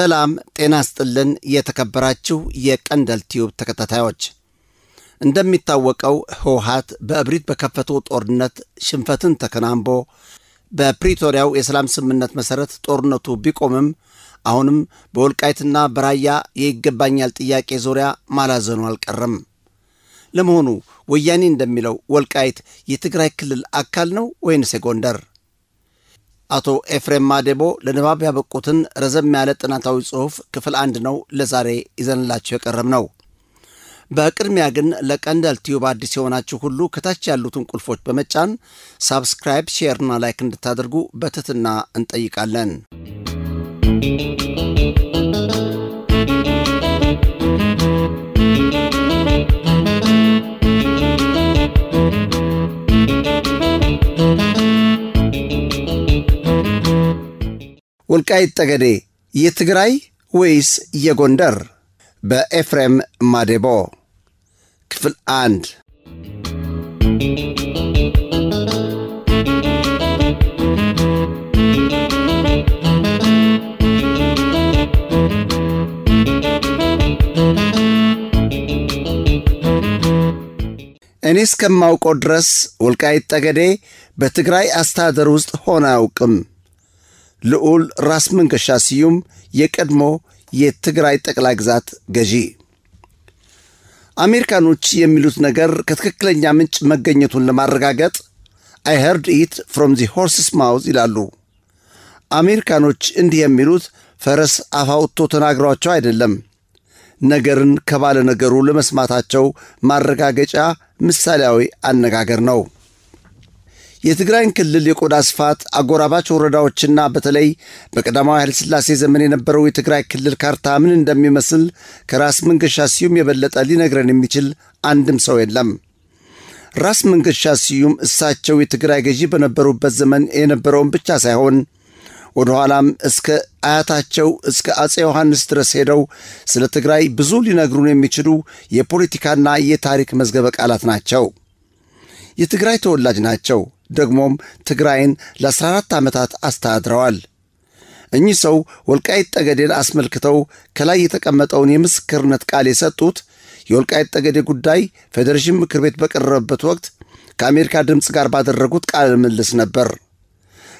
ሰላም ጤና ስጥልን። የተከበራችሁ የቀንደል ቲዩብ ተከታታዮች እንደሚታወቀው ህወሓት በእብሪት በከፈተው ጦርነት ሽንፈትን ተከናንቦ በፕሪቶሪያው የሰላም ስምምነት መሠረት ጦርነቱ ቢቆምም አሁንም በወልቃይትና በራያ የይገባኛል ጥያቄ ዙሪያ ማላዘኑ አልቀረም። ለመሆኑ ወያኔ እንደሚለው ወልቃይት የትግራይ ክልል አካል ነው ወይንስ የጎንደር? አቶ ኤፍሬም ማዴቦ ለንባብ ያበቁትን ረዘም ያለ ጥናታዊ ጽሑፍ ክፍል አንድ ነው ለዛሬ ይዘንላቸው የቀረብ ነው። በቅድሚያ ግን ለቀንደል ቲዩብ አዲስ የሆናችሁ ሁሉ ከታች ያሉትን ቁልፎች በመጫን ሳብስክራይብ፣ ሼርና ላይክ እንድታደርጉ በትህትና እንጠይቃለን። የወልቃይት ጠገዴ የትግራይ ወይስ የጎንደር? በኤፍሬም ማዴቦ ክፍል አንድ። እኔ እስከማውቀው ድረስ ወልቃይት ጠገዴ በትግራይ አስተዳደር ውስጥ ሆነ አያውቅም። ልዑል ራስ መንገሻ ስዩም የቀድሞ የትግራይ ጠቅላይ ግዛት ገዢ። አሜሪካኖች የሚሉት ነገር ከትክክለኛ ምንጭ መገኘቱን ለማረጋገጥ አይ ሄርድ ኢት ፍሮም ዚ ሆርስስ ማውዝ ይላሉ። አሜሪካኖች እንዲህ የሚሉት ፈረስ አፋውቶ ተናግሯቸው አይደለም፣ ነገርን ከባለ ነገሩ ለመስማታቸው ማረጋገጫ ምሳሌያዊ አነጋገር ነው። የትግራይን ክልል የቆዳ ስፋት አጎራባች ወረዳዎችና በተለይ በቀዳማዊ ኃይለሥላሴ ዘመን የነበረው የትግራይ ክልል ካርታ ምን እንደሚመስል ከራስ መንገሻ ስዩም የበለጠ ሊነግረን የሚችል አንድም ሰው የለም። ራስ መንገሻ ስዩም እሳቸው የትግራይ ገዢ በነበሩበት ዘመን የነበረውን ብቻ ሳይሆን ወደ ኋላም እስከ አያታቸው እስከ አጼ ዮሐንስ ድረስ ሄደው ስለ ትግራይ ብዙ ሊነግሩን የሚችሉ የፖለቲካና የታሪክ መዝገበ ቃላት ናቸው። የትግራይ ተወላጅ ናቸው። ደግሞም ትግራይን ለ14 ዓመታት አስተዳድረዋል። እኚህ ሰው ወልቃይት ጠገዴን አስመልክተው ከላይ የተቀመጠውን የምስክርነት ቃል የሰጡት የወልቃይት ጠገዴ ጉዳይ ፌዴሬሽን ምክር ቤት በቀረበበት ወቅት ከአሜሪካ ድምፅ ጋር ባደረጉት ቃለ ምልልስ ነበር።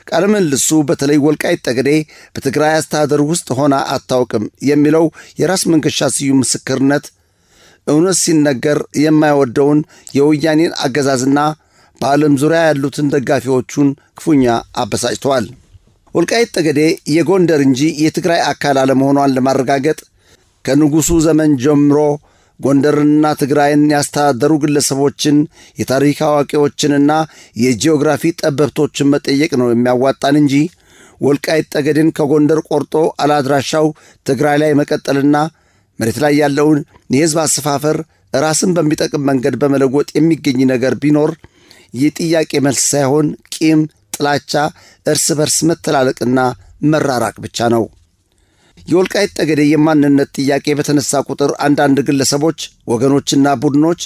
ቃለ ምልልሱ በተለይ ወልቃይት ጠገዴ በትግራይ አስተዳደር ውስጥ ሆና አታውቅም የሚለው የራስ መንገሻ ስዩም ምስክርነት እውነት ሲነገር የማይወደውን የወያኔን አገዛዝና በዓለም ዙሪያ ያሉትን ደጋፊዎቹን ክፉኛ አበሳጭተዋል። ወልቃይት ጠገዴ የጎንደር እንጂ የትግራይ አካል አለመሆኗን ለማረጋገጥ ከንጉሡ ዘመን ጀምሮ ጎንደርንና ትግራይን ያስተዳደሩ ግለሰቦችን የታሪክ አዋቂዎችንና የጂኦግራፊ ጠበብቶችን መጠየቅ ነው የሚያዋጣን እንጂ ወልቃይት ጠገዴን ከጎንደር ቆርጦ አላድራሻው ትግራይ ላይ መቀጠልና መሬት ላይ ያለውን የሕዝብ አሰፋፈር ራስን በሚጠቅም መንገድ በመለወጥ የሚገኝ ነገር ቢኖር የጥያቄ መልስ ሳይሆን ቂም፣ ጥላቻ፣ እርስ በርስ መተላለቅና መራራቅ ብቻ ነው። የወልቃይት ጠገዴ የማንነት ጥያቄ በተነሳ ቁጥር አንዳንድ ግለሰቦች፣ ወገኖችና ቡድኖች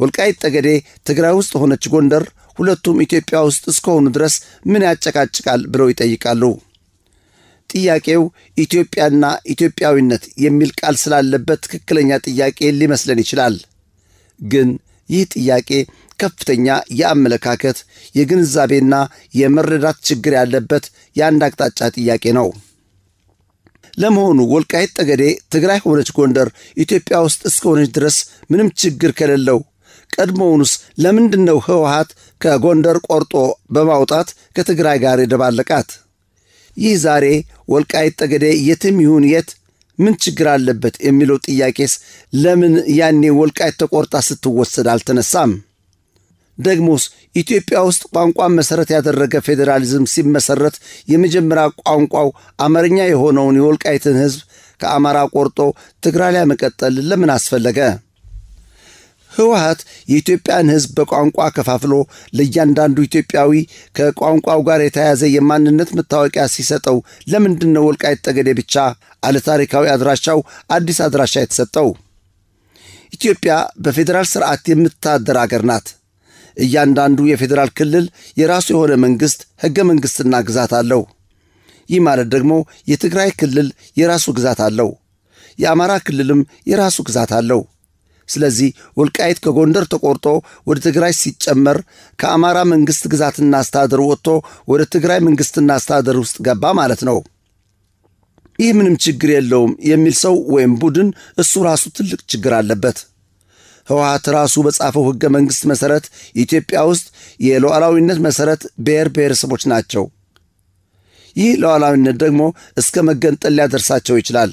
ወልቃይት ጠገዴ ትግራይ ውስጥ ሆነች ጎንደር ሁለቱም ኢትዮጵያ ውስጥ እስከሆኑ ድረስ ምን ያጨቃጭቃል ብለው ይጠይቃሉ። ጥያቄው ኢትዮጵያና ኢትዮጵያዊነት የሚል ቃል ስላለበት ትክክለኛ ጥያቄ ሊመስለን ይችላል። ግን ይህ ጥያቄ ከፍተኛ የአመለካከት የግንዛቤና የመረዳት ችግር ያለበት የአንድ አቅጣጫ ጥያቄ ነው። ለመሆኑ ወልቃይት ጠገዴ ትግራይ ሆነች ጎንደር ኢትዮጵያ ውስጥ እስከሆነች ድረስ ምንም ችግር ከሌለው ቀድሞውንስ ለምንድን ነው ህወሀት ከጎንደር ቆርጦ በማውጣት ከትግራይ ጋር የደባለቃት? ይህ ዛሬ ወልቃይት ጠገዴ የትም ይሁን የት ምን ችግር አለበት የሚለው ጥያቄስ ለምን ያኔ ወልቃይት ተቆርጣ ስትወሰድ አልተነሳም? ደግሞስ ኢትዮጵያ ውስጥ ቋንቋን መሠረት ያደረገ ፌዴራሊዝም ሲመሠረት የመጀመሪያ ቋንቋው አማርኛ የሆነውን የወልቃይትን ሕዝብ ከአማራ ቆርጦ ትግራይ ላይ መቀጠል ለምን አስፈለገ? ህወሀት የኢትዮጵያን ሕዝብ በቋንቋ ከፋፍሎ ለእያንዳንዱ ኢትዮጵያዊ ከቋንቋው ጋር የተያያዘ የማንነት መታወቂያ ሲሰጠው ለምንድን ነው ወልቃይት ጠገዴ ብቻ አለታሪካዊ አድራሻው አዲስ አድራሻ የተሰጠው? ኢትዮጵያ በፌዴራል ስርዓት የምትታደር አገር ናት። እያንዳንዱ የፌዴራል ክልል የራሱ የሆነ መንግሥት ሕገ መንግሥትና ግዛት አለው። ይህ ማለት ደግሞ የትግራይ ክልል የራሱ ግዛት አለው። የአማራ ክልልም የራሱ ግዛት አለው። ስለዚህ ወልቃይት ከጎንደር ተቆርጦ ወደ ትግራይ ሲጨመር ከአማራ መንግሥት ግዛትና አስተዳደር ወጥቶ ወደ ትግራይ መንግሥትና አስተዳደር ውስጥ ገባ ማለት ነው። ይህ ምንም ችግር የለውም የሚል ሰው ወይም ቡድን እሱ ራሱ ትልቅ ችግር አለበት። ህወሀት ራሱ በጻፈው ህገ መንግሥት መሠረት ኢትዮጵያ ውስጥ የሉዓላዊነት መሠረት ብሔር ብሔረሰቦች ናቸው። ይህ ሉዓላዊነት ደግሞ እስከ መገንጠል ሊያደርሳቸው ይችላል።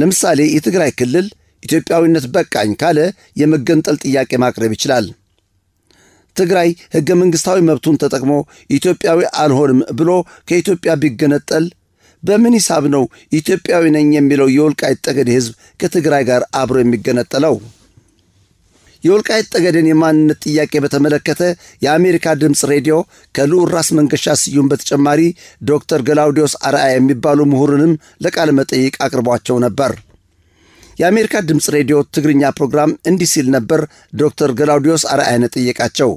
ለምሳሌ የትግራይ ክልል ኢትዮጵያዊነት በቃኝ ካለ የመገንጠል ጥያቄ ማቅረብ ይችላል። ትግራይ ሕገ መንግሥታዊ መብቱን ተጠቅሞ ኢትዮጵያዊ አልሆንም ብሎ ከኢትዮጵያ ቢገነጠል በምን ሂሳብ ነው ኢትዮጵያዊ ነኝ የሚለው የወልቃይት ጠገዴ ሕዝብ ከትግራይ ጋር አብሮ የሚገነጠለው? የወልቃይት ጠገደን የማንነት ጥያቄ በተመለከተ የአሜሪካ ድምፅ ሬዲዮ ከልዑል ራስ መንገሻ ስዩም በተጨማሪ ዶክተር ገላውዲዮስ አርአያ የሚባሉ ምሁርንም ለቃለ መጠይቅ አቅርቧቸው ነበር። የአሜሪካ ድምፅ ሬዲዮ ትግርኛ ፕሮግራም እንዲህ ሲል ነበር ዶክተር ገላውዲዮስ አርአያነ ጠየቃቸው።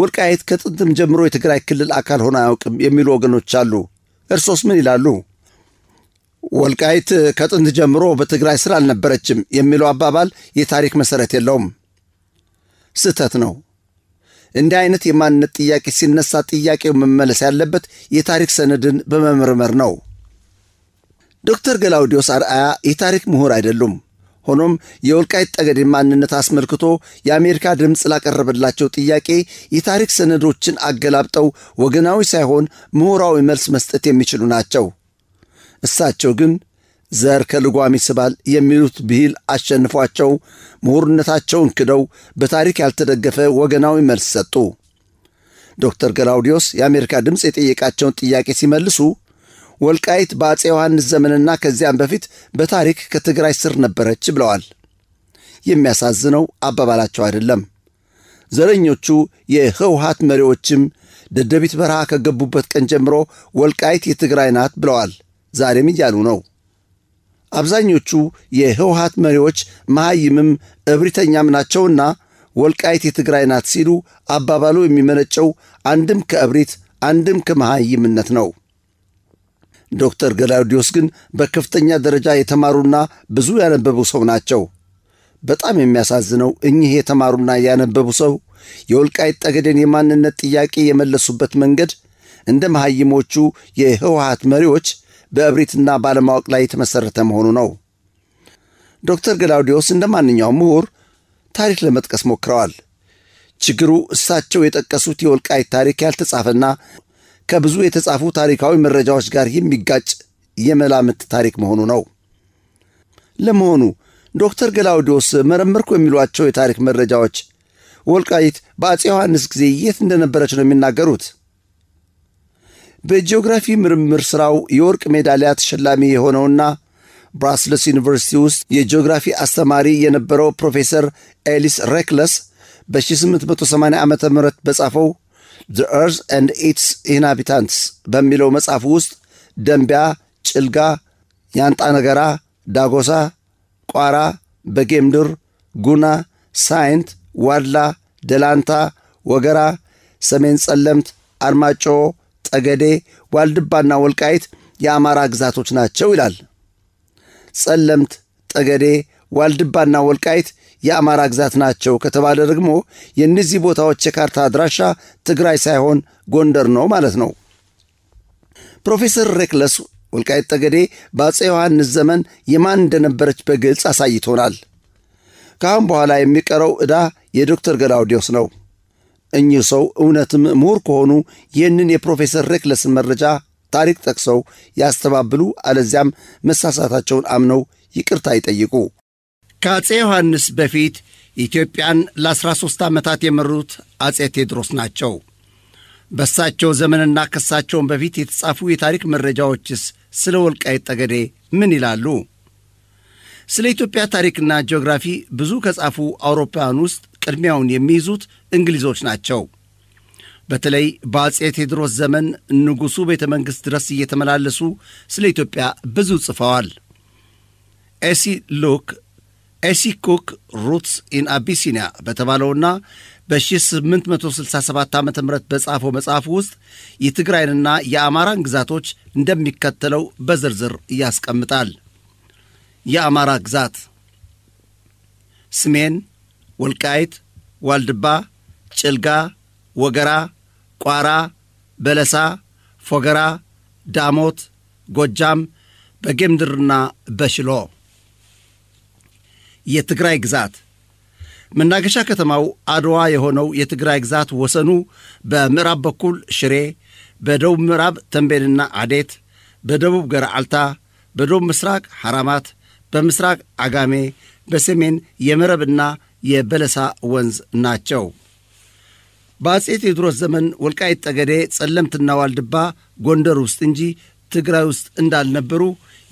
ወልቃይት ከጥንትም ጀምሮ የትግራይ ክልል አካል ሆኖ አያውቅም የሚሉ ወገኖች አሉ። እርሶስ ምን ይላሉ? ወልቃይት ከጥንት ጀምሮ በትግራይ ስር አልነበረችም የሚለው አባባል የታሪክ መሠረት የለውም፣ ስህተት ነው። እንዲህ አይነት የማንነት ጥያቄ ሲነሳ ጥያቄው መመለስ ያለበት የታሪክ ሰነድን በመመርመር ነው። ዶክተር ገላውዲዮስ አርአያ የታሪክ ምሁር አይደሉም። ሆኖም የወልቃይት ጠገዴ ማንነት አስመልክቶ የአሜሪካ ድምፅ ላቀረበላቸው ጥያቄ የታሪክ ሰነዶችን አገላብጠው ወገናዊ ሳይሆን ምሁራዊ መልስ መስጠት የሚችሉ ናቸው። እሳቸው ግን ዘር ከልጓም ይስባል የሚሉት ብሂል አሸንፏቸው ምሁርነታቸውን ክደው በታሪክ ያልተደገፈ ወገናዊ መልስ ሰጡ። ዶክተር ገላውዲዮስ የአሜሪካ ድምፅ የጠየቃቸውን ጥያቄ ሲመልሱ ወልቃይት በአፄ ዮሐንስ ዘመንና ከዚያም በፊት በታሪክ ከትግራይ ስር ነበረች ብለዋል። የሚያሳዝነው አባባላቸው አይደለም። ዘረኞቹ የህውሃት መሪዎችም ደደቢት በረሃ ከገቡበት ቀን ጀምሮ ወልቃይት የትግራይ ናት ብለዋል። ዛሬም እያሉ ነው። አብዛኞቹ የህወሀት መሪዎች መሐይምም እብሪተኛም ናቸውና ወልቃይት የትግራይ ናት ሲሉ አባባሉ የሚመነጨው አንድም ከእብሪት አንድም ከመሐይምነት ነው። ዶክተር ገላውዲዮስ ግን በከፍተኛ ደረጃ የተማሩና ብዙ ያነበቡ ሰው ናቸው። በጣም የሚያሳዝነው እኚህ የተማሩና ያነበቡ ሰው የወልቃይት ጠገዴን የማንነት ጥያቄ የመለሱበት መንገድ እንደ መሐይሞቹ የህወሀት መሪዎች በእብሪትና ባለማወቅ ላይ የተመሠረተ መሆኑ ነው። ዶክተር ገላውዲዮስ እንደ ማንኛውም ምሁር ታሪክ ለመጥቀስ ሞክረዋል። ችግሩ እሳቸው የጠቀሱት የወልቃይት ታሪክ ያልተጻፈና ከብዙ የተጻፉ ታሪካዊ መረጃዎች ጋር የሚጋጭ የመላምት ታሪክ መሆኑ ነው። ለመሆኑ ዶክተር ገላውዲዮስ መረመርኩ የሚሏቸው የታሪክ መረጃዎች ወልቃይት በአፄ ዮሐንስ ጊዜ የት እንደነበረች ነው የሚናገሩት? በጂኦግራፊ ምርምር ሥራው የወርቅ ሜዳሊያ ተሸላሚ የሆነውና ብራስልስ ዩኒቨርሲቲ ውስጥ የጂኦግራፊ አስተማሪ የነበረው ፕሮፌሰር ኤሊስ ሬክለስ በ1880 ዓ ም በጻፈው ዘ ኤርዝ ኤንድ ኢትስ ኢንሃቢታንትስ በሚለው መጽሐፍ ውስጥ ደንቢያ፣ ጭልጋ፣ ያንጣ ነገራ፣ ዳጎሳ፣ ቋራ፣ በጌምድር፣ ጉና፣ ሳይንት፣ ዋድላ፣ ደላንታ፣ ወገራ፣ ሰሜን ጸለምት፣ አርማጮ ጠገዴ፣ ዋልድባና ወልቃይት የአማራ ግዛቶች ናቸው ይላል። ጸለምት፣ ጠገዴ፣ ዋልድባና ወልቃይት የአማራ ግዛት ናቸው ከተባለ ደግሞ የእነዚህ ቦታዎች የካርታ አድራሻ ትግራይ ሳይሆን ጎንደር ነው ማለት ነው። ፕሮፌሰር ሬክለስ ወልቃይት ጠገዴ በአፄ ዮሐንስ ዘመን የማን እንደነበረች በግልጽ አሳይቶናል። ከአሁን በኋላ የሚቀረው ዕዳ የዶክተር ገላውዲዮስ ነው። እኚህ ሰው እውነትም ምሁር ከሆኑ ይህንን የፕሮፌሰር ሬክለስን መረጃ ታሪክ ጠቅሰው ያስተባብሉ፣ አለዚያም መሳሳታቸውን አምነው ይቅርታ ይጠይቁ። ከአፄ ዮሐንስ በፊት ኢትዮጵያን ለ13 ዓመታት የመሩት አፄ ቴዎድሮስ ናቸው። በሳቸው ዘመንና ከሳቸውን በፊት የተጻፉ የታሪክ መረጃዎችስ ስለ ወልቃይት ጠገዴ ምን ይላሉ? ስለ ኢትዮጵያ ታሪክና ጂኦግራፊ ብዙ ከጻፉ አውሮፓውያን ውስጥ ቅድሚያውን የሚይዙት እንግሊዞች ናቸው። በተለይ በአጼ ቴዎድሮስ ዘመን ንጉሡ ቤተ መንግሥት ድረስ እየተመላለሱ ስለ ኢትዮጵያ ብዙ ጽፈዋል። ኤሲ ሉክ ኤሲ ኩክ ሩትስ ኢን አቢሲኒያ በተባለውና በ1867 ዓ ም በጻፈው መጽሐፍ ውስጥ የትግራይንና የአማራን ግዛቶች እንደሚከተለው በዝርዝር ያስቀምጣል። የአማራ ግዛት ስሜን ወልቃይት፣ ዋልድባ፣ ጭልጋ፣ ወገራ፣ ቋራ፣ በለሳ፣ ፎገራ፣ ዳሞት፣ ጎጃም፣ በጌምድርና በሽሎ የትግራይ ግዛት መናገሻ ከተማው አድዋ የሆነው የትግራይ ግዛት ወሰኑ በምዕራብ በኩል ሽሬ፣ በደቡብ ምዕራብ ተንቤንና አዴት፣ በደቡብ ገረዓልታ፣ በደቡብ ምስራቅ ሐራማት፣ በምስራቅ አጋሜ፣ በሰሜን የመረብና የበለሳ ወንዝ ናቸው። በአጼ ቴዎድሮስ ዘመን ወልቃይት ጠገዴ፣ ጸለምትና ዋልድባ ጎንደር ውስጥ እንጂ ትግራይ ውስጥ እንዳልነበሩ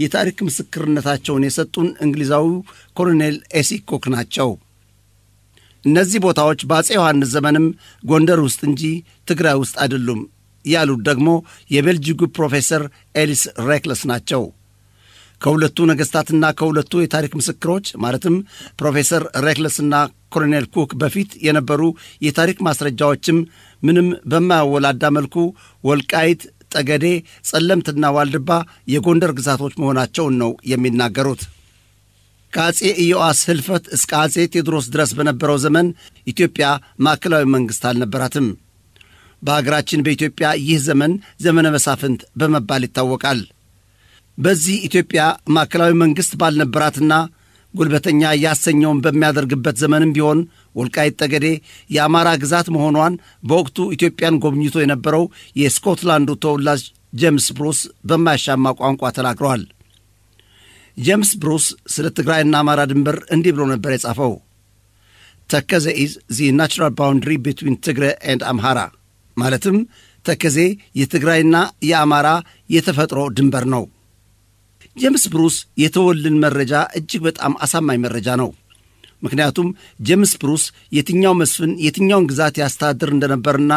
የታሪክ ምስክርነታቸውን የሰጡን እንግሊዛዊው ኮሎኔል ኤሲኮክ ናቸው። እነዚህ ቦታዎች በአጼ ዮሐንስ ዘመንም ጎንደር ውስጥ እንጂ ትግራይ ውስጥ አይደሉም ያሉት ደግሞ የቤልጂጉ ፕሮፌሰር ኤሊስ ሬክለስ ናቸው። ከሁለቱ ነገስታትና ከሁለቱ የታሪክ ምስክሮች ማለትም ፕሮፌሰር ሬክለስና ኮሎኔል ኩክ በፊት የነበሩ የታሪክ ማስረጃዎችም ምንም በማያወላዳ መልኩ ወልቃይት፣ ጠገዴ፣ ጸለምትና ዋልድባ የጎንደር ግዛቶች መሆናቸውን ነው የሚናገሩት። ከአጼ ኢዮአስ ህልፈት እስከ አጼ ቴዎድሮስ ድረስ በነበረው ዘመን ኢትዮጵያ ማዕከላዊ መንግሥት አልነበራትም። በአገራችን በኢትዮጵያ ይህ ዘመን ዘመነ መሳፍንት በመባል ይታወቃል። በዚህ ኢትዮጵያ ማዕከላዊ መንግሥት ባልነበራትና ጉልበተኛ ያሰኘውን በሚያደርግበት ዘመንም ቢሆን ወልቃይት ጠገዴ የአማራ ግዛት መሆኗን በወቅቱ ኢትዮጵያን ጎብኝቶ የነበረው የስኮትላንዱ ተወላጅ ጄምስ ብሩስ በማያሻማ ቋንቋ ተናግረዋል። ጄምስ ብሩስ ስለ ትግራይና አማራ ድንበር እንዲህ ብሎ ነበር የጻፈው ተከዘ ኢዝ ዚ ናቹራል ባውንድሪ ቢትዊን ትግረ ኤንድ አምሃራ ማለትም ተከዜ የትግራይና የአማራ የተፈጥሮ ድንበር ነው። ጄምስ ብሩስ የተወልን መረጃ እጅግ በጣም አሳማኝ መረጃ ነው። ምክንያቱም ጄምስ ብሩስ የትኛው መስፍን የትኛውን ግዛት ያስተዳድር እንደነበርና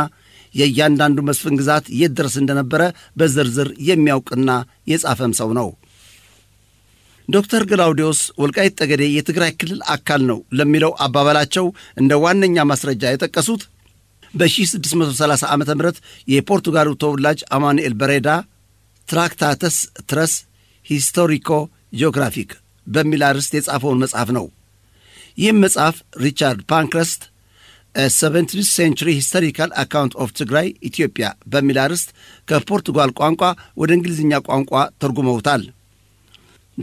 የእያንዳንዱ መስፍን ግዛት የት ድረስ እንደነበረ በዝርዝር የሚያውቅና የጻፈም ሰው ነው። ዶክተር ግላውዲዮስ ወልቃይት ጠገዴ የትግራይ ክልል አካል ነው ለሚለው አባባላቸው እንደ ዋነኛ ማስረጃ የጠቀሱት በ1630 ዓ ም የፖርቱጋሉ ተወላጅ አማኑኤል በሬዳ ትራክታተስ ትረስ ሂስቶሪኮ ጂኦግራፊክ በሚል አርዕስት የጻፈውን መጽሐፍ ነው። ይህም መጽሐፍ ሪቻርድ ፓንክረስት ሰቨንቲ ሴንቹሪ ሂስቶሪካል አካውንት ኦፍ ትግራይ ኢትዮጵያ በሚል አርዕስት ከፖርቱጋል ቋንቋ ወደ እንግሊዝኛ ቋንቋ ተርጉመውታል።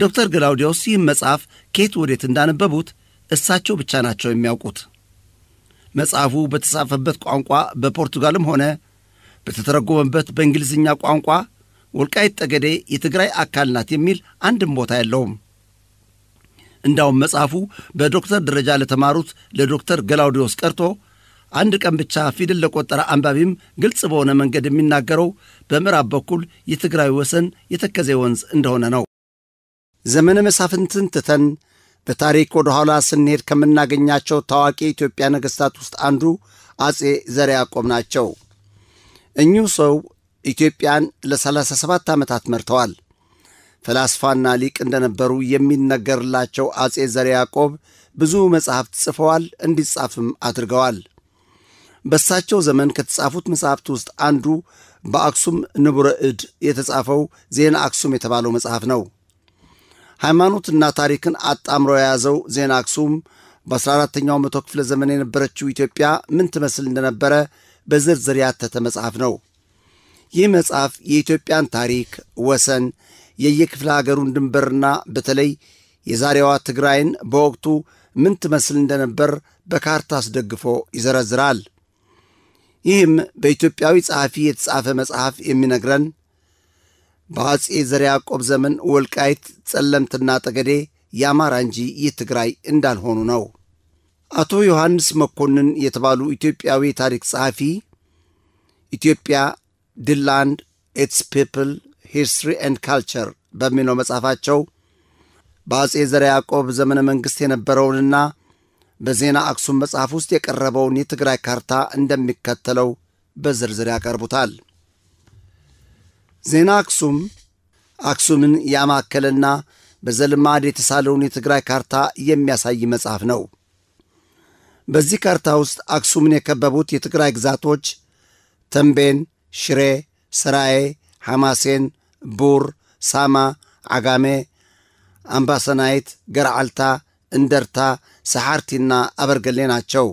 ዶክተር ግላውዲዮስ ይህም መጽሐፍ ኬት ወዴት እንዳነበቡት እሳቸው ብቻ ናቸው የሚያውቁት። መጽሐፉ በተጻፈበት ቋንቋ በፖርቱጋልም ሆነ በተተረጎመበት በእንግሊዝኛ ቋንቋ ወልቃይት ጠገዴ የትግራይ አካል ናት የሚል አንድም ቦታ የለውም። እንዳውም መጽሐፉ በዶክተር ደረጃ ለተማሩት ለዶክተር ገላውዲዮስ ቀርቶ አንድ ቀን ብቻ ፊደል ለቆጠረ አንባቢም ግልጽ በሆነ መንገድ የሚናገረው በምዕራብ በኩል የትግራይ ወሰን የተከዜ ወንዝ እንደሆነ ነው። ዘመነ መሳፍንትን ትተን በታሪክ ወደ ኋላ ስንሄድ ከምናገኛቸው ታዋቂ የኢትዮጵያ ነገሥታት ውስጥ አንዱ አጼ ዘርዓ ያዕቆብ ናቸው። እኚሁ ሰው ኢትዮጵያን ለ37 ዓመታት መርተዋል። ፈላስፋና ሊቅ እንደነበሩ የሚነገርላቸው አጼ ዘርዓ ያዕቆብ ብዙ መጻሕፍት ጽፈዋል፣ እንዲጻፍም አድርገዋል። በሳቸው ዘመን ከተጻፉት መጽሐፍት ውስጥ አንዱ በአክሱም ንቡረ እድ የተጻፈው ዜና አክሱም የተባለው መጽሐፍ ነው። ሃይማኖትና ታሪክን አጣምሮ የያዘው ዜና አክሱም በ14ኛው መቶ ክፍለ ዘመን የነበረችው ኢትዮጵያ ምን ትመስል እንደነበረ በዝርዝር ያተተ መጽሐፍ ነው። ይህ መጽሐፍ የኢትዮጵያን ታሪክ፣ ወሰን፣ የየክፍለ ሀገሩን ድንበርና በተለይ የዛሬዋ ትግራይን በወቅቱ ምን ትመስል እንደነበር በካርታ አስደግፎ ይዘረዝራል። ይህም በኢትዮጵያዊ ጸሐፊ የተጻፈ መጽሐፍ የሚነግረን በአጼ ዘርዓ ያዕቆብ ዘመን ወልቃይት፣ ጸለምትና ጠገዴ የአማራ እንጂ ይህ ትግራይ እንዳልሆኑ ነው። አቶ ዮሐንስ መኮንን የተባሉ ኢትዮጵያዊ ታሪክ ጸሐፊ ኢትዮጵያ ዲ ላንድ ኢትስ ፒፕል ሂስትሪ ኤንድ ካልቸር በሚለው መጽሐፋቸው በአጼ ዘረ ያዕቆብ ዘመነ መንግሥት የነበረውንና በዜና አክሱም መጽሐፍ ውስጥ የቀረበውን የትግራይ ካርታ እንደሚከተለው በዝርዝር ያቀርቡታል። ዜና አክሱም አክሱምን ያማከለና በዘልማድ የተሳለውን የትግራይ ካርታ የሚያሳይ መጽሐፍ ነው። በዚህ ካርታ ውስጥ አክሱምን የከበቡት የትግራይ ግዛቶች ተንቤን፣ ሽሬ፣ ስራዬ፣ ሐማሴን፣ ቡር፣ ሳማ፣ ዓጋሜ፣ አምባሰናይት፣ ገርዓልታ፣ እንደርታ፣ ሰሓርቲና አበርገሌ ናቸው።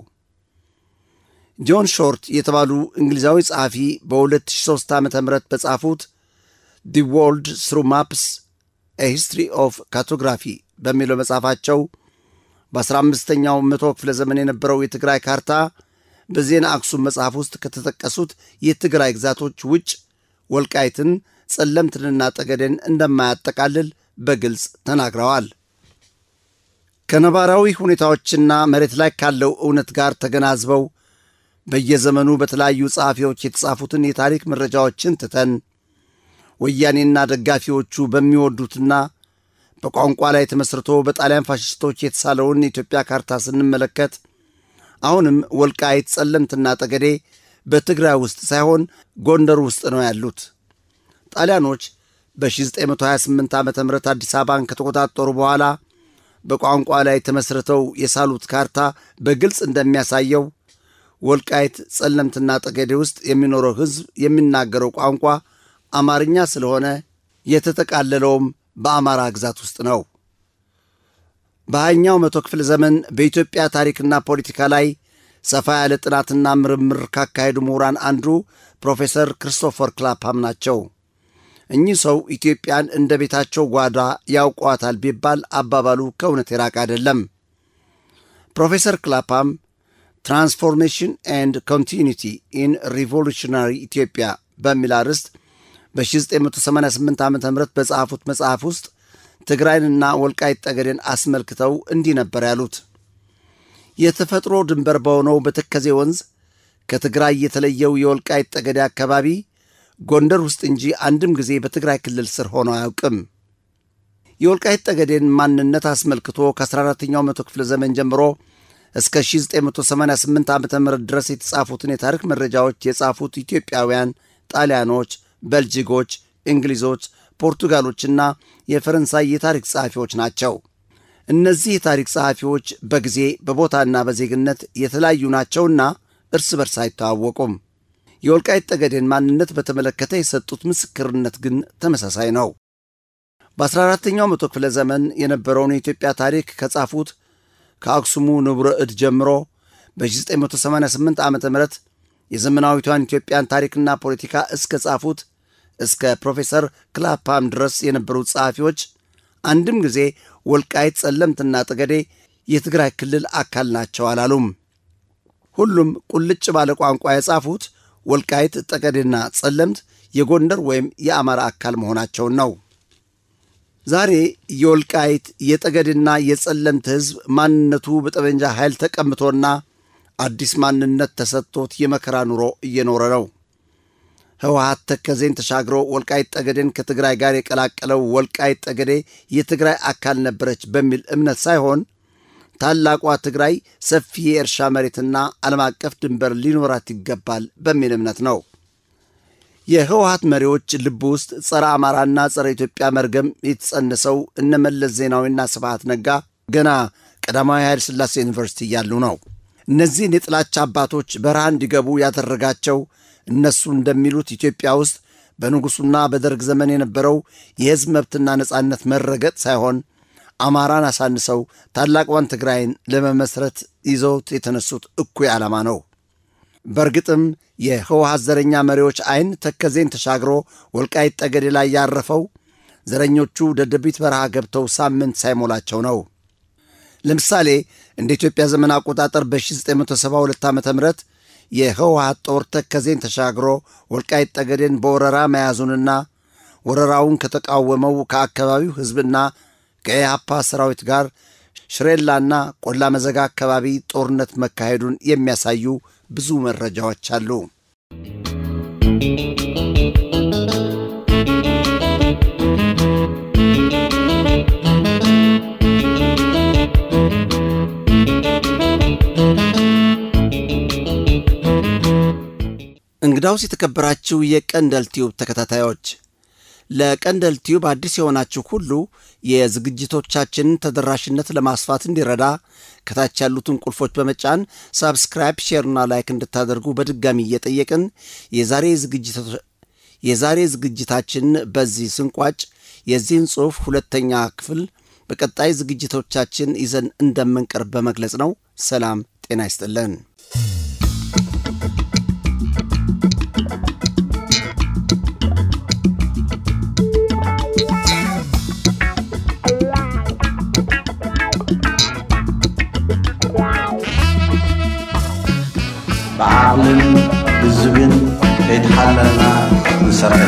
ጆን ሾርት የተባሉ እንግሊዛዊ ጸሐፊ በ2003 ዓ ም በጻፉት ዲ ወርልድ ስሩ ማፕስ ኤ ሂስትሪ ኦፍ ካርቶግራፊ በሚለው መጽሐፋቸው በ15ኛው መቶ ክፍለ ዘመን የነበረው የትግራይ ካርታ በዜና አክሱም መጽሐፍ ውስጥ ከተጠቀሱት የትግራይ ግዛቶች ውጭ ወልቃይትን፣ ጸለምትንና ጠገደን እንደማያጠቃልል በግልጽ ተናግረዋል። ከነባራዊ ሁኔታዎችና መሬት ላይ ካለው እውነት ጋር ተገናዝበው በየዘመኑ በተለያዩ ጸሐፊዎች የተጻፉትን የታሪክ መረጃዎችን ትተን ወያኔና ደጋፊዎቹ በሚወዱትና በቋንቋ ላይ ተመስርቶ በጣሊያን ፋሽስቶች የተሳለውን የኢትዮጵያ ካርታ ስንመለከት አሁንም ወልቃይት ጸለምትና ጠገዴ በትግራይ ውስጥ ሳይሆን ጎንደር ውስጥ ነው ያሉት። ጣሊያኖች በ1928 ዓ ም አዲስ አበባን ከተቆጣጠሩ በኋላ በቋንቋ ላይ ተመስርተው የሳሉት ካርታ በግልጽ እንደሚያሳየው ወልቃይት ጸለምትና ጠገዴ ውስጥ የሚኖረው ሕዝብ የሚናገረው ቋንቋ አማርኛ ስለሆነ የተጠቃለለውም በአማራ ግዛት ውስጥ ነው። በሃያኛው መቶ ክፍለ ዘመን በኢትዮጵያ ታሪክና ፖለቲካ ላይ ሰፋ ያለ ጥናትና ምርምር ካካሄዱ ምሁራን አንዱ ፕሮፌሰር ክርስቶፈር ክላፓም ናቸው። እኚህ ሰው ኢትዮጵያን እንደ ቤታቸው ጓዳ ያውቋታል ቢባል አባባሉ ከእውነት የራቅ አይደለም። ፕሮፌሰር ክላፕሃም ትራንስፎርሜሽን ኤንድ ኮንቲኒቲ ኢን ሪቮሉሽናሪ ኢትዮጵያ በሚል አርዕስት በ1988 ዓ ም በጻፉት መጽሐፍ ውስጥ ትግራይንና ወልቃይት ጠገዴን አስመልክተው እንዲህ ነበር ያሉት። የተፈጥሮ ድንበር በሆነው በተከዜ ወንዝ ከትግራይ የተለየው የወልቃይት ጠገዴ አካባቢ ጎንደር ውስጥ እንጂ አንድም ጊዜ በትግራይ ክልል ስር ሆኖ አያውቅም። የወልቃይት ጠገዴን ማንነት አስመልክቶ ከ14ኛው መቶ ክፍለ ዘመን ጀምሮ እስከ 1988 ዓ ም ድረስ የተጻፉትን የታሪክ መረጃዎች የጻፉት ኢትዮጵያውያን፣ ጣሊያኖች፣ በልጅጎች፣ እንግሊዞች ፖርቱጋሎችና የፈረንሳይ የታሪክ ጸሐፊዎች ናቸው። እነዚህ የታሪክ ጸሐፊዎች በጊዜ በቦታና በዜግነት የተለያዩ ናቸውና እርስ በርስ አይተዋወቁም። የወልቃይት ጠገዴን ማንነት በተመለከተ የሰጡት ምስክርነት ግን ተመሳሳይ ነው። በ14ኛው መቶ ክፍለ ዘመን የነበረውን የኢትዮጵያ ታሪክ ከጻፉት ከአክሱሙ ንቡረ እድ ጀምሮ በ 988 ዓ ም የዘመናዊቷን ኢትዮጵያን ታሪክና ፖለቲካ እስከ ጻፉት እስከ ፕሮፌሰር ክላፓም ድረስ የነበሩ ጸሐፊዎች አንድም ጊዜ ወልቃይት ጸለምትና ጠገዴ የትግራይ ክልል አካል ናቸው አላሉም። ሁሉም ቁልጭ ባለ ቋንቋ የጻፉት ወልቃይት ጠገዴና ጸለምት የጎንደር ወይም የአማራ አካል መሆናቸውን ነው። ዛሬ የወልቃይት የጠገድና የጸለምት ሕዝብ ማንነቱ በጠመንጃ ኃይል ተቀምቶና አዲስ ማንነት ተሰጥቶት የመከራ ኑሮ እየኖረ ነው። ህወሀት ተከዜን ተሻግሮ ወልቃይት ጠገዴን ከትግራይ ጋር የቀላቀለው ወልቃይት ጠገዴ የትግራይ አካል ነበረች በሚል እምነት ሳይሆን ታላቋ ትግራይ ሰፊ የእርሻ መሬትና ዓለም አቀፍ ድንበር ሊኖራት ይገባል በሚል እምነት ነው። የህወሀት መሪዎች ልብ ውስጥ ጸረ አማራና ጸረ ኢትዮጵያ መርገም የተጸነሰው እነ መለስ ዜናዊና ስፋት ነጋ ገና ቀዳማዊ ኃይለ ሥላሴ ዩኒቨርሲቲ እያሉ ነው። እነዚህን የጥላቻ አባቶች በረሃ እንዲገቡ ያደረጋቸው እነሱ እንደሚሉት ኢትዮጵያ ውስጥ በንጉሱና በደርግ ዘመን የነበረው የሕዝብ መብትና ነጻነት መረገጥ ሳይሆን አማራን አሳንሰው ታላቋን ትግራይን ለመመስረት ይዘውት የተነሱት እኩይ ዓላማ ነው። በእርግጥም የህወሓት ዘረኛ መሪዎች አይን ተከዜን ተሻግሮ ወልቃይት ጠገዴ ላይ ያረፈው ዘረኞቹ ደደቢት በረሃ ገብተው ሳምንት ሳይሞላቸው ነው። ለምሳሌ እንደ ኢትዮጵያ ዘመን አቆጣጠር በ1972 ዓ ም የህወሀት ጦር ተከዜን ተሻግሮ ወልቃይት ጠገዴን በወረራ መያዙንና ወረራውን ከተቃወመው ከአካባቢው ህዝብና ከኢህአፓ ሰራዊት ጋር ሽሬላና ቆላ መዘጋ አካባቢ ጦርነት መካሄዱን የሚያሳዩ ብዙ መረጃዎች አሉ። እንግዳውስ የተከበራችሁ የቀንደል ቲዩብ ተከታታዮች ለቀንደል ቲዩብ አዲስ የሆናችሁ ሁሉ የዝግጅቶቻችንን ተደራሽነት ለማስፋት እንዲረዳ ከታች ያሉትን ቁልፎች በመጫን ሳብስክራይብ፣ ሼርና ላይክ እንድታደርጉ በድጋሚ እየጠየቅን የዛሬ ዝግጅታችን በዚህ ስንቋጭ የዚህን ጽሑፍ ሁለተኛ ክፍል በቀጣይ ዝግጅቶቻችን ይዘን እንደምንቀርብ በመግለጽ ነው። ሰላም ጤና ይስጥልን። ብዓቕልን ብዝብን ከይተሓለልና ንሰርሕ